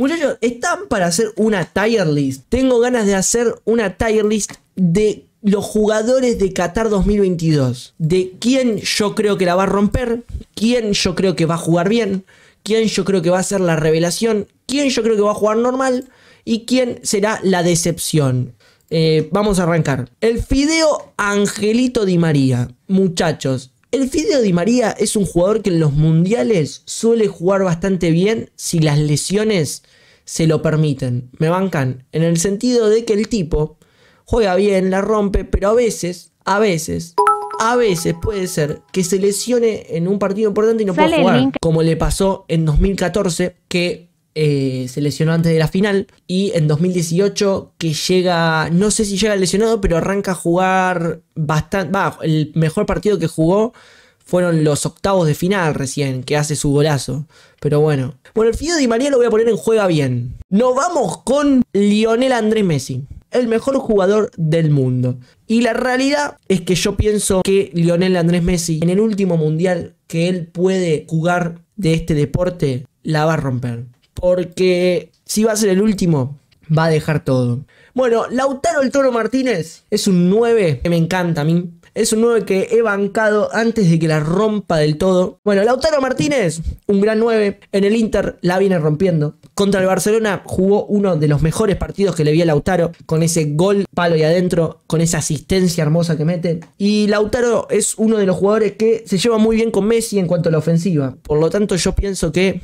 Muchachos, están para hacer una tier list. Tengo ganas de hacer una tier list de los jugadores de Qatar 2022. De quién yo creo que la va a romper, quién yo creo que va a jugar bien, quién yo creo que va a ser la revelación, quién yo creo que va a jugar normal y quién será la decepción. Eh, vamos a arrancar. El Fideo Angelito Di María. Muchachos, el Fideo Di María es un jugador que en los mundiales suele jugar bastante bien si las lesiones se lo permiten. Me bancan. En el sentido de que el tipo juega bien, la rompe, pero a veces, a veces, a veces puede ser que se lesione en un partido importante y no pueda jugar. Como le pasó en 2014, que eh, se lesionó antes de la final. Y en 2018, que llega, no sé si llega lesionado, pero arranca a jugar bastante. Va, el mejor partido que jugó fueron los octavos de final recién, que hace su golazo. Pero bueno. Bueno, el Fido Di María lo voy a poner en juega bien. Nos vamos con Lionel Andrés Messi. El mejor jugador del mundo. Y la realidad es que yo pienso que Lionel Andrés Messi, en el último mundial que él puede jugar de este deporte, la va a romper porque si va a ser el último, va a dejar todo. Bueno, Lautaro el Toro Martínez es un 9 que me encanta a mí. Es un 9 que he bancado antes de que la rompa del todo. Bueno, Lautaro Martínez, un gran 9. En el Inter la viene rompiendo. Contra el Barcelona jugó uno de los mejores partidos que le vi a Lautaro. Con ese gol palo y adentro. Con esa asistencia hermosa que mete. Y Lautaro es uno de los jugadores que se lleva muy bien con Messi en cuanto a la ofensiva. Por lo tanto yo pienso que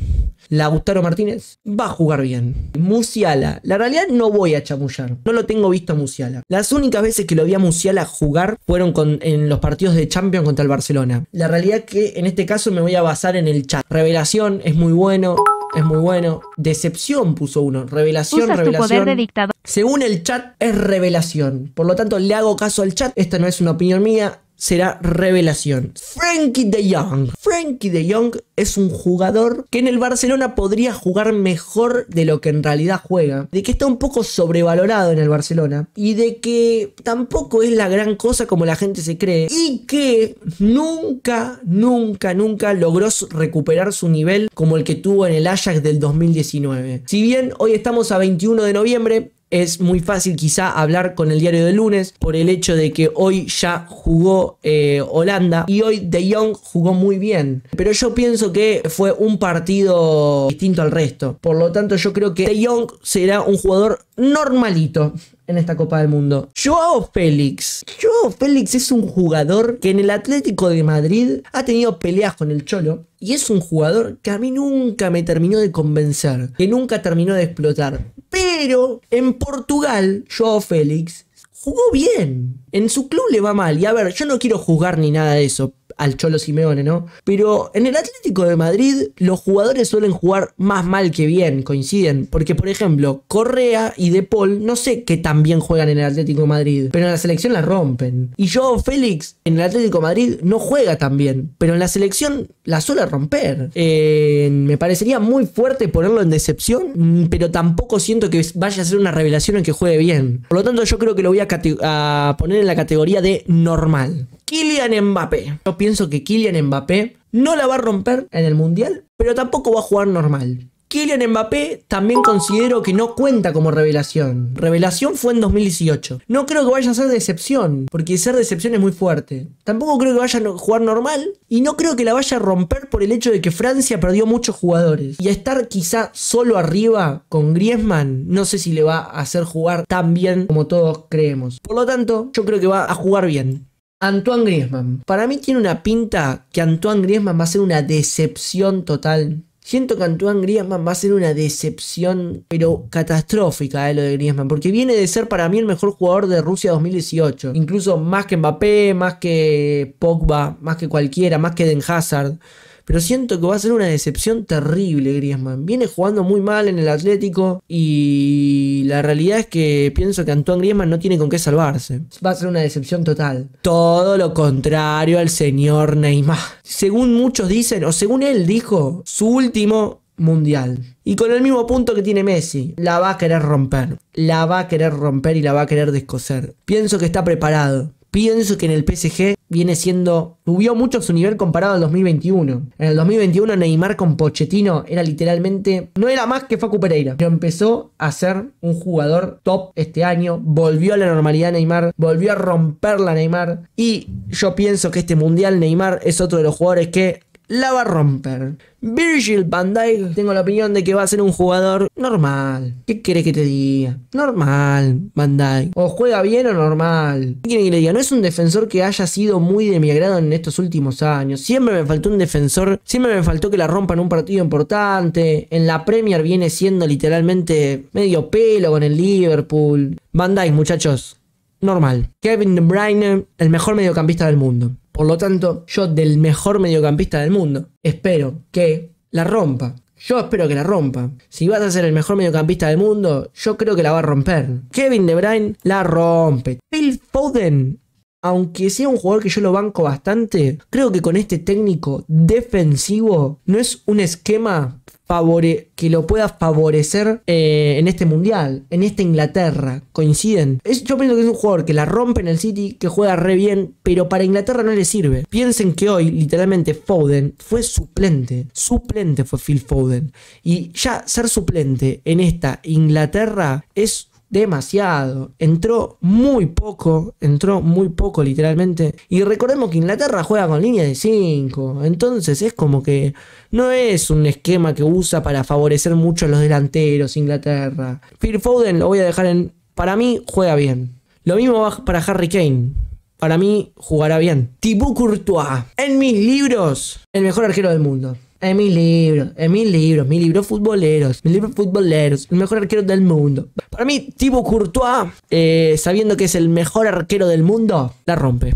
¿La Lautaro Martínez va a jugar bien. Musiala, la realidad no voy a chamullar, no lo tengo visto a Musiala. Las únicas veces que lo vi a Musiala jugar fueron con, en los partidos de Champions contra el Barcelona. La realidad que en este caso me voy a basar en el chat. Revelación es muy bueno, es muy bueno. Decepción puso uno. Revelación, revelación. poder de dictador. Según el chat, es revelación. Por lo tanto, le hago caso al chat. Esta no es una opinión mía será revelación. Frankie de Jong. Frankie de Jong es un jugador que en el Barcelona podría jugar mejor de lo que en realidad juega, de que está un poco sobrevalorado en el Barcelona y de que tampoco es la gran cosa como la gente se cree y que nunca, nunca, nunca logró recuperar su nivel como el que tuvo en el Ajax del 2019. Si bien hoy estamos a 21 de noviembre, es muy fácil quizá hablar con el diario de lunes por el hecho de que hoy ya jugó eh, Holanda y hoy De Jong jugó muy bien. Pero yo pienso que fue un partido distinto al resto. Por lo tanto yo creo que De Jong será un jugador normalito en esta Copa del Mundo. Joao Félix. Joao Félix es un jugador que en el Atlético de Madrid ha tenido peleas con el Cholo. Y es un jugador que a mí nunca me terminó de convencer, que nunca terminó de explotar. Pero en Portugal, Joao Félix jugó bien. En su club le va mal. Y a ver, yo no quiero jugar ni nada de eso al Cholo Simeone, ¿no? Pero en el Atlético de Madrid los jugadores suelen jugar más mal que bien, coinciden. Porque, por ejemplo, Correa y De Paul no sé qué también juegan en el Atlético de Madrid, pero en la selección la rompen. Y yo, Félix, en el Atlético de Madrid no juega tan bien, pero en la selección la suele romper. Eh, me parecería muy fuerte ponerlo en decepción, mm, pero tampoco siento que vaya a ser una revelación en que juegue bien. Por lo tanto, yo creo que lo voy a poner en la categoría de normal. Kylian Mbappé. Yo pienso que Kylian Mbappé no la va a romper en el Mundial, pero tampoco va a jugar normal. Kylian Mbappé también considero que no cuenta como revelación. Revelación fue en 2018. No creo que vaya a ser decepción, porque ser decepción es muy fuerte. Tampoco creo que vaya a jugar normal y no creo que la vaya a romper por el hecho de que Francia perdió muchos jugadores. Y a estar quizá solo arriba con Griezmann, no sé si le va a hacer jugar tan bien como todos creemos. Por lo tanto, yo creo que va a jugar bien. Antoine Griezmann. Para mí tiene una pinta que Antoine Griezmann va a ser una decepción total. Siento que Antoine Griezmann va a ser una decepción, pero catastrófica, eh, lo de Griezmann, porque viene de ser para mí el mejor jugador de Rusia 2018. Incluso más que Mbappé, más que Pogba, más que cualquiera, más que Den Hazard. Pero siento que va a ser una decepción terrible Griezmann. Viene jugando muy mal en el Atlético y la realidad es que pienso que Antoine Griezmann no tiene con qué salvarse. Va a ser una decepción total. Todo lo contrario al señor Neymar. Según muchos dicen, o según él dijo, su último mundial. Y con el mismo punto que tiene Messi, la va a querer romper. La va a querer romper y la va a querer descoser. Pienso que está preparado. Pienso que en el PSG viene siendo. Subió mucho su nivel comparado al 2021. En el 2021, Neymar con Pochettino era literalmente. No era más que Facu Pereira. Pero empezó a ser un jugador top este año. Volvió a la normalidad Neymar. Volvió a romperla Neymar. Y yo pienso que este mundial Neymar es otro de los jugadores que la va a romper. Virgil van Dijk, tengo la opinión de que va a ser un jugador normal. ¿Qué quiere que te diga? Normal, Van Dijk. O juega bien o normal. ¿Qué quieren que le diga? No es un defensor que haya sido muy de mi agrado en estos últimos años. Siempre me faltó un defensor, siempre me faltó que la rompa en un partido importante. En la Premier viene siendo literalmente medio pelo con el Liverpool. Van Dijk, muchachos, normal. Kevin De Bruyne, el mejor mediocampista del mundo. Por lo tanto, yo del mejor mediocampista del mundo, espero que la rompa. Yo espero que la rompa. Si vas a ser el mejor mediocampista del mundo, yo creo que la va a romper. Kevin De Bruyne la rompe. Phil Foden aunque sea un jugador que yo lo banco bastante, creo que con este técnico defensivo no es un esquema que lo pueda favorecer eh, en este mundial, en esta Inglaterra. Coinciden. Es, yo pienso que es un jugador que la rompe en el City, que juega re bien, pero para Inglaterra no le sirve. Piensen que hoy, literalmente, Foden fue suplente. Suplente fue Phil Foden. Y ya ser suplente en esta Inglaterra es demasiado. Entró muy poco, entró muy poco literalmente. Y recordemos que Inglaterra juega con línea de 5, entonces es como que no es un esquema que usa para favorecer mucho a los delanteros Inglaterra. Phil Foden lo voy a dejar en... Para mí juega bien. Lo mismo va para Harry Kane. Para mí jugará bien. Thibaut Courtois. En mis libros, el mejor arquero del mundo. Es mi libro, es mi libro, mi libro futboleros, mi libro futboleros, el mejor arquero del mundo. Para mí, Thibaut Courtois, eh, sabiendo que es el mejor arquero del mundo, la rompe.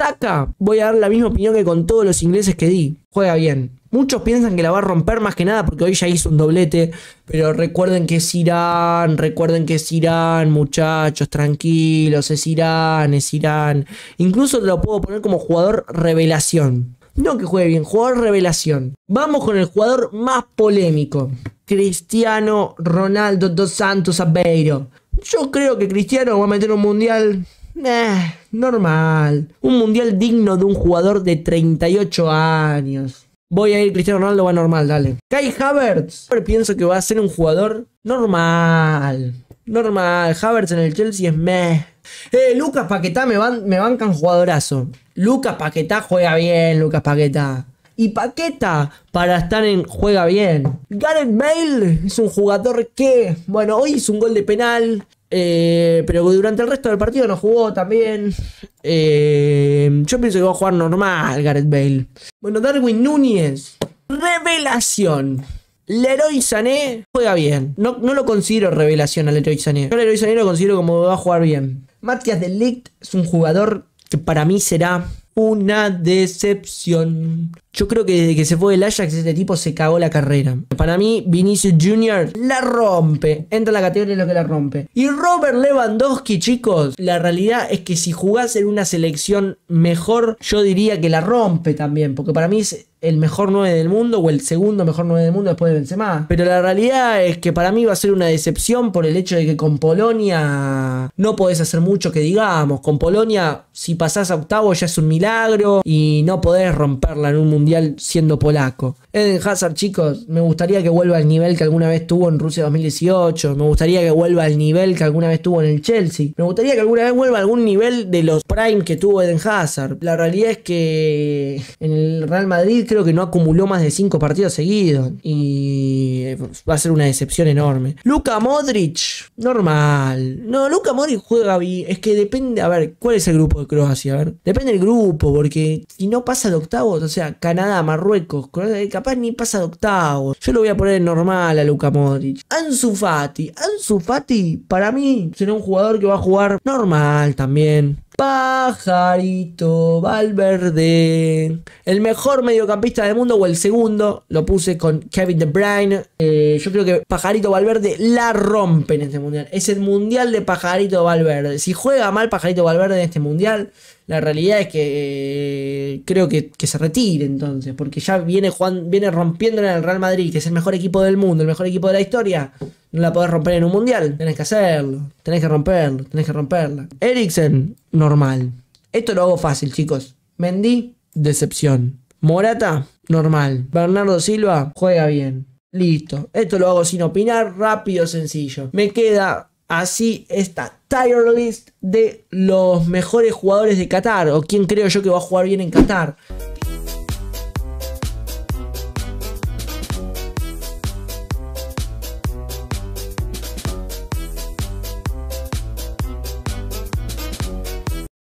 Saca, voy a dar la misma opinión que con todos los ingleses que di. Juega bien, Muchos piensan que la va a romper más que nada porque hoy ya hizo un doblete, pero recuerden que es Irán, recuerden que es Irán, muchachos, tranquilos, es Irán, es Irán. Incluso te lo puedo poner como jugador revelación. No que juegue bien, jugador revelación. Vamos con el jugador más polémico. Cristiano Ronaldo dos Santos Aveiro. Yo creo que Cristiano va a meter un mundial eh, normal. Un mundial digno de un jugador de 38 años. Voy a ir Cristiano Ronaldo, va normal, dale. Kai Havertz. Pero pienso que va a ser un jugador normal. Normal, Havertz en el Chelsea es meh. Eh, Lucas Paquetá me, van, me bancan jugadorazo. Lucas Paquetá juega bien, Lucas Paquetá. Y Paqueta para estar en juega bien. Gareth Bale es un jugador que, bueno, hoy hizo un gol de penal. Eh, pero durante el resto del partido no jugó también. Eh, yo pienso que va a jugar normal Gareth Bale. Bueno, Darwin Núñez. Revelación. Leroy Sané juega bien. No, no lo considero revelación al Leroy Sané. Yo al Leroy Sané lo considero como va a jugar bien. Matías Delict es un jugador que para mí será una decepción. Yo creo que desde que se fue el Ajax, este tipo se cagó la carrera. Para mí, Vinicius Jr. la rompe. Entra en la categoría de lo que la rompe. Y Robert Lewandowski, chicos, la realidad es que si jugase en una selección mejor, yo diría que la rompe también. Porque para mí es el mejor 9 del mundo o el segundo mejor 9 del mundo después de Benzema. Pero la realidad es que para mí va a ser una decepción por el hecho de que con Polonia no podés hacer mucho que digamos. Con Polonia, si pasás a octavo ya es un milagro y no podés romperla en un mundo siendo polaco. Eden Hazard, chicos, me gustaría que vuelva al nivel que alguna vez tuvo en Rusia 2018. Me gustaría que vuelva al nivel que alguna vez tuvo en el Chelsea. Me gustaría que alguna vez vuelva a algún nivel de los prime que tuvo Eden Hazard. La realidad es que en el Real Madrid creo que no acumuló más de 5 partidos seguidos. Y eh, va a ser una decepción enorme. Luka Modric, normal. No, Luka Modric juega bien. Es que depende, a ver, ¿cuál es el grupo de Croacia? A ver, depende del grupo, porque si no pasa de octavos, o sea, Nada, Marruecos, capaz ni pasa de octavo. Yo lo voy a poner normal a Luka Modric. Ansu Fati, Ansu Fati para mí será un jugador que va a jugar normal también. Pajarito Valverde. El mejor mediocampista del mundo o el segundo. Lo puse con Kevin De Bruyne. Eh, yo creo que Pajarito Valverde la rompe en este mundial. Es el mundial de Pajarito Valverde. Si juega mal Pajarito Valverde en este mundial, la realidad es que eh, creo que, se retire entonces, porque ya viene, Juan, viene rompiendo en el Real Madrid, que es el mejor equipo del mundo, el mejor equipo de la historia. No la podés romper en un mundial, tenés que hacerlo, tenés que romperlo, tenés que romperla. Eriksen, normal. Esto lo hago fácil, chicos. Mendy, decepción. Morata, normal. Bernardo Silva, juega bien. Listo. Esto lo hago sin opinar, rápido, sencillo. Me queda así esta tier list de los mejores jugadores de Qatar o quién creo yo que va a jugar bien en Qatar.